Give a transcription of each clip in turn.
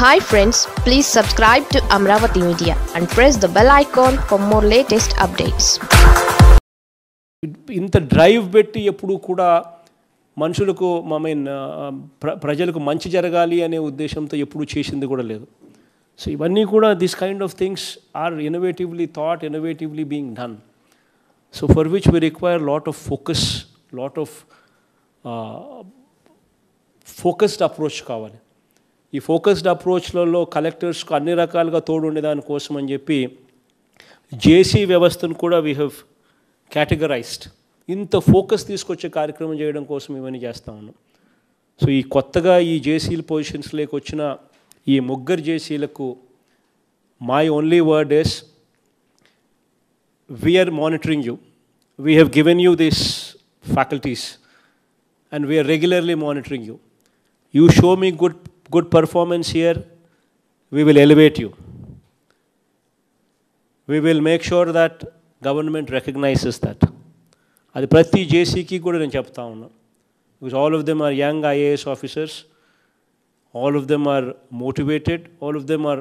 Hi friends please subscribe to Amaravati media and press the bell icon for more latest updates ఇంత drive పెట్టి ఎప్పుడు కూడా మనుషులకు I mean ప్రజలకు మంచి జరగాలి అనే ఉద్దేశంతో ఎప్పుడు చేసింది కూడా లేదు సో ఇవన్నీ కూడా this kind of things are innovatively thought innovatively being done so for which we require lot of focus lot of focused approach కావాలి ఈ ఫోకస్డ్ అప్రోచ్లలో కలెక్టర్స్కు అన్ని రకాలుగా తోడు దానికోసం అని చెప్పి జేసీ వ్యవస్థను కూడా వీ హ్యావ్ కేటగరైజ్డ్ ఇంత ఫోకస్ తీసుకొచ్చే కార్యక్రమం చేయడం కోసం ఇవన్నీ చేస్తా ఉన్నాం సో ఈ కొత్తగా ఈ జేసీల పొజిషన్స్లోకి వచ్చిన ఈ ముగ్గురు జేసీలకు my only word is we're monitoring you we have given you this faculties and we're regularly monitoring you you show me good good performance here, we will elevate you. We will make sure that government recognises that అది ప్రతి జేసీకి కూడా నేను చెప్తా ఉన్నా because all of them are young IAS officers all of them are motivated all of them are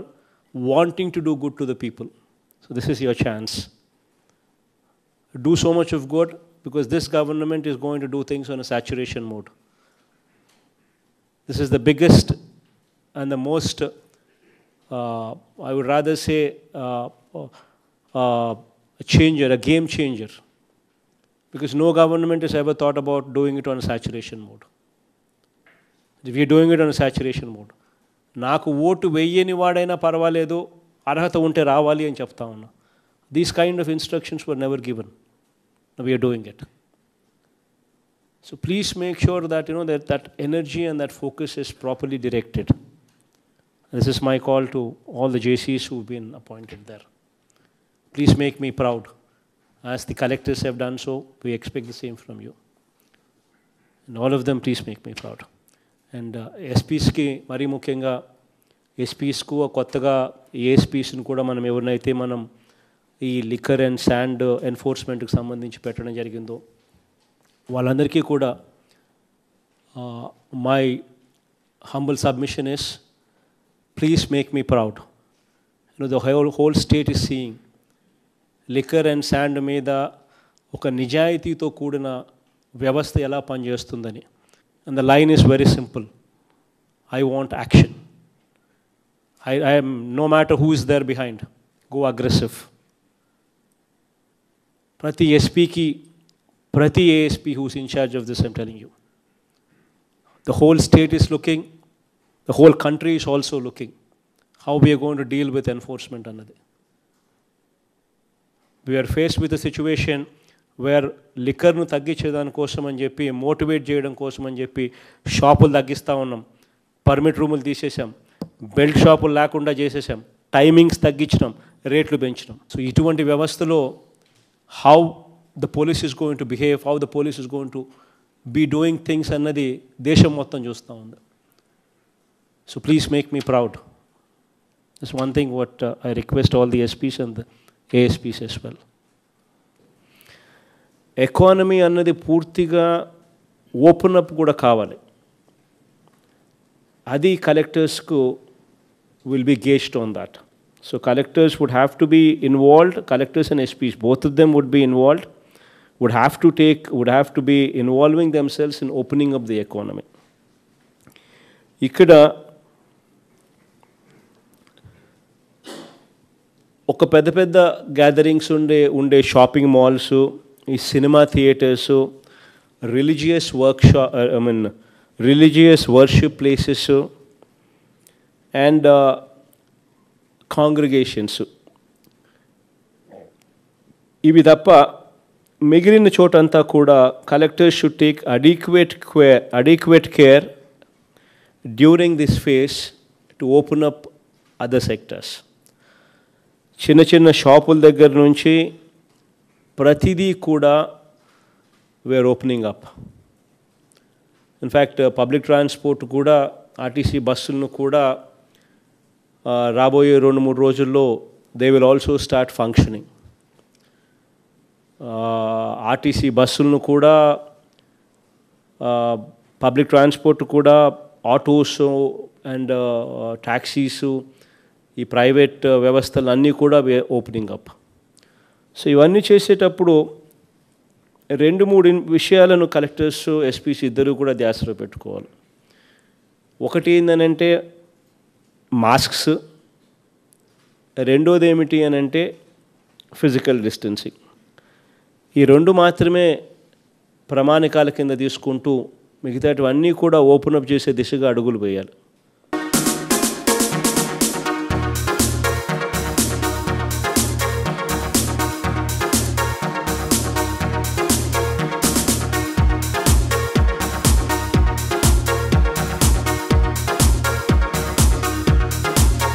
wanting to do good to the people so this is your chance do so much of good because this government is going to do things on a saturation mode this is the biggest and the most, uh, I would rather say, uh, uh, a changer, a game changer. Because no government has ever thought about doing it on a saturation mode. If We're doing it on a saturation mode. నాకు ఓటు వేయని వాడైనా పర్వాలేదు అర్హత ఉంటే రావాలి అని చెప్తా ఉన్నా these kind of instructions were never We are doing it. So please make sure that you know that that energy and that focus is properly directed. This is my call to all the JCs who've been appointed there. Please make me proud. As the collectors have done so, we expect the same from you. And all of them, please make me proud. And uh, SPs ki mari mukhenga, SPs ku a kottaga, ESPs in kuda manam evunaite manam, liquor and sand enforcement ik sambandhi inch petra na jarigindo. kuda, my humble submission is, please make me proud. You know, the whole, state is seeing. Liquor and sand meeda oka nijayati to kudana vyavastha yala panjayasthundani. And the line is very simple. I want action. I, am, no matter who is there behind, go aggressive. Prati SP ki, prati ASP who is in charge of this, I am telling you. The whole state is looking the whole country is also looking how we gone to deal with enforcement అన్నది we're faced with situation where లిక్కర్ను కోసం అని చెప్పి motivate చేయడం కోసం అని చెప్పి షాపులు తగ్గిస్తూ ఉన్నాం పర్మిట్ రూములు తీసేసాం బెల్ట్ షాపులు లేకుండా చేసేసాం టైమింగ్స్ తగ్గించినాం రేట్లు పెంచినాం సో ఇటువంటి వ్యవస్థలో how the police is going to behave how the police is going to be doing things అన్నది దేశం మొత్తం చూస్తూ ఉంది So please make me proud. That's one thing what uh, I request all the SPs and the ASPs as well. Economy under the Purtiga open up good a cavalry. Adi collectors will be gauged on that. So collectors would have to be involved, collectors and SPs, both of them would be involved, would have to take, would have to be involving themselves in opening up the economy. Ikada ఒక పెద్ద పెద్ద gatherings ఉండే ఉండే shopping malls ఈ cinema theatres religious వర్క్ షా I mean religious worship places and congregations ఇవి తప్ప మిగిలిన చోటంతా కూడా collector should take adequate care adequate care during this phase to open up other sectors చిన్న చిన్న షాపుల దగ్గర నుంచి ప్రతిదీ కూడా we're opening up in fact public transport కూడా ఆర్టీసీ బస్సులను కూడా రాబోయే రెండు మూడు రోజుల్లో they will also start functioning RTC బస్సులను కూడా పబ్లిక్ ట్రాన్స్పోర్ట్ కూడా ఆటోస్ అండ్ ట్యాక్సీసు ఈ ప్రైవేట్ వ్యవస్థలు అన్నీ కూడా ఓపెనింగ్ అప్ సో ఇవన్నీ చేసేటప్పుడు రెండు మూడు విషయాలను కలెక్టర్స్ ఎస్పీస్ ఇద్దరు కూడా ధ్యాసలో పెట్టుకోవాలి ఒకటి ఏంటనంటే మాస్క్స్ రెండోది ఏమిటి అని అంటే ఫిజికల్ డిస్టెన్సింగ్ ఈ రెండు మాత్రమే ప్రమాణికాల కింద తీసుకుంటూ మిగతాటివన్నీ కూడా ఓపెన్ అప్ చేసే దిశగా అడుగులు వేయాలి